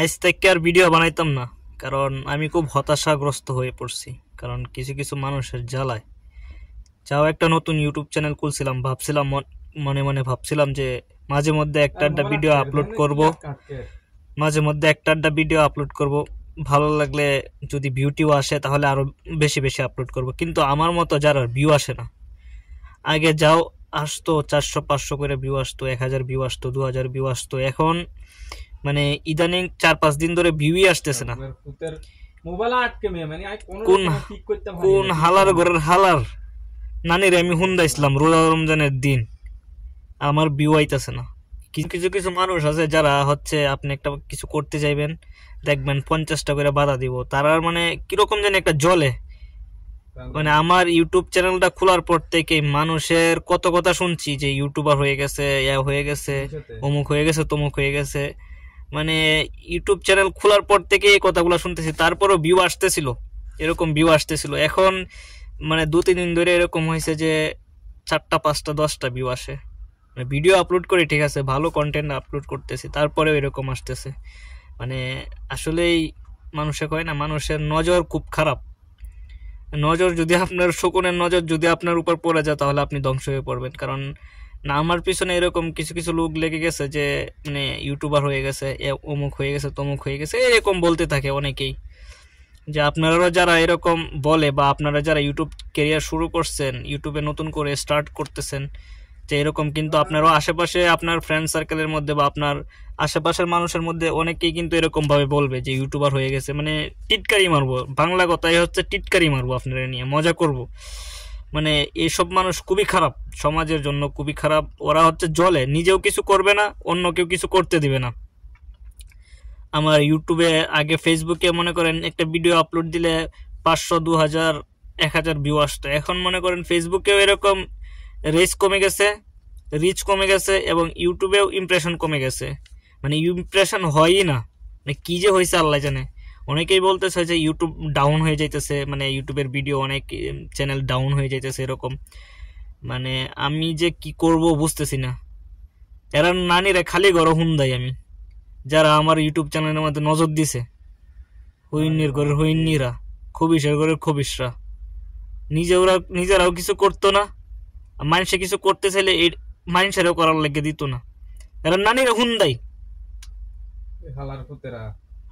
আজ থেকে আর ভিডিও বানাইতাম না কারণ আমি খুব হতাশাগ্রস্ত হয়ে পড়ছি কারণ কিছু কিছু মানুষের জ্বালায় যাও একটা নতুন ইউটিউব চ্যানেল খুলছিলাম ভাবছিলাম মনে মনে ভাবছিলাম যে মাঝে মধ্যে একটা একটা ভিডিও আপলোড করব মাঝে মধ্যে একটা একটা ভিডিও আপলোড করব ভালো লাগলে যদি ভিউটিও আসে তাহলে আরও বেশি বেশি আপলোড করব কিন্তু আমার মতো যারা ভিউ আসে না আগে যাও আসতো চারশো পাঁচশো করে ভিউ আসতো এক হাজার ভিউ আসতো দু হাজার ভিউ আসতো এখন মানে ইদানিং চার পাঁচ দিন ধরে ভিউই আসতেছে না মানে কোন হালার ঘরের হালার নানির আমি হুন্দা ইসলাম রোজা রমজানের দিন আমার ভিউ আইতেছে না কিছু কিছু মানুষ আছে যারা হচ্ছে আপনি একটা কিছু করতে চাইবেন দেখবেন পঞ্চাশটা করে বাধা দিব তারা মানে কিরকম যেন একটা জলে মানে আমার ইউটিউব চ্যানেলটা খোলার পর থেকে মানুষের কত কথা শুনছি যে ইউটিউবার হয়ে গেছে ইয়া হয়ে গেছে অমুক হয়ে গেছে তমুক হয়ে গেছে মানে ইউটিউব চ্যানেল খোলার পর থেকে এই কথাগুলো শুনতেছি তারপরও ভিউ আসতেছিল এরকম ভিউ আসতেছিল এখন মানে দু তিন দিন ধরে এরকম হয়েছে যে চারটা পাঁচটা দশটা ভিউ আসে মানে ভিডিও আপলোড করি ঠিক আছে ভালো কন্টেন্ট আপলোড করতেছি তারপরেও এরকম আসতেছে মানে আসলেই মানুষে কয় না মানুষের নজর খুব খারাপ নজর যদি আপনার শকুনের নজর যদি আপনার উপর পড়ে যায় তাহলে আপনি ধ্বংস হয়ে পড়বেন কারণ না আমার পিছনে এরকম কিছু কিছু লোক লেগে গেছে যে মানে ইউটিউবার হয়ে গেছে অমুক হয়ে গেছে তমুক হয়ে গেছে এরকম বলতে থাকে অনেকেই যে আপনারা যারা এরকম বলে বা আপনারা যারা ইউটিউব কেরিয়ার শুরু করছেন ইউটিউবে নতুন করে স্টার্ট করতেছেন যে এরকম কিন্তু আপনারও আশেপাশে আপনার ফ্রেন্ড সার্কেলের মধ্যে বা আপনার আশেপাশের মানুষের মধ্যে অনেকেই কিন্তু এরকমভাবে বলবে যে ইউটিউবার হয়ে গেছে মানে টিটকারি মারবো বাংলা কথাই হচ্ছে টিটকারি মারবো আপনারা নিয়ে মজা করব মানে এসব মানুষ খুবই খারাপ সমাজের জন্য খুবই খারাপ ওরা হচ্ছে জলে নিজেও কিছু করবে না অন্য কেউ কিছু করতে দিবে না আমার ইউটিউবে আগে ফেসবুকে মনে করেন একটা ভিডিও আপলোড দিলে পাঁচশো দু হাজার এক হাজার ভিউ আসতো এখন মনে করেন ফেসবুকেও এরকম রেস কমে গেছে রিচ কমে গেছে এবং ইউটিউবেও ইমপ্রেশন কমে গেছে মানে ইমপ্রেশন হয়ই না মানে কী যে হয়েছে আল্লাহ জানে অনেকেই বলতেছে যে ইউটিউব ডাউন হয়ে যাইতেছে মানে ইউটিউবের ভিডিও অনেক চ্যানেল ডাউন হয়ে যাইতেছে এরকম মানে আমি যে কি করব বুঝতেছি না এরা নানিরা খালি গড় হুন দেয় আমি যারা আমার ইউটিউব চ্যানেলের মধ্যে নজর দিছে হুইন্নির করে হুইন্নিরা খবিসের করে খবিসরা নিজে ওরা নিজেরাও কিছু করতো না মানুষে কিছু করতে চাইলে এই মানুষেরও করার লেগে দিত না এরা নানিরা হুন দেয় হালার ফুতেরা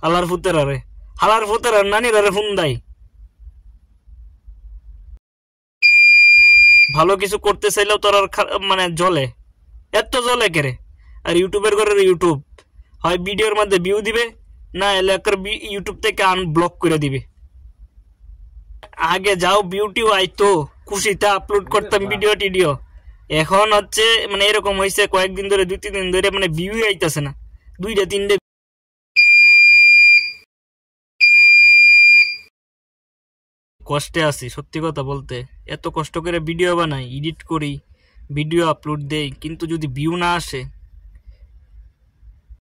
হালার ফুতেরা রে হালার ফোতার নানির আরে ফোন দেয় ভালো কিছু করতে চাইলেও তোর আর মানে জলে এত জলে কেরে আর ইউটিউবের ঘরের ইউটিউব হয় ভিডিওর মধ্যে ভিউ দিবে না এলাকার ইউটিউব থেকে আন ব্লক করে দিবে আগে যাও বিউটিও আইতো খুশিতে আপলোড করতাম ভিডিও টিডিও এখন হচ্ছে মানে এরকম হয়েছে কয়েকদিন ধরে দুই তিন দিন ধরে মানে ভিউ আইতেছে না দুইটা তিনটে কষ্টে আছি সত্যি কথা বলতে এত কষ্ট করে ভিডিও বানাই এডিট করি ভিডিও আপলোড দেই কিন্তু যদি ভিউ না আসে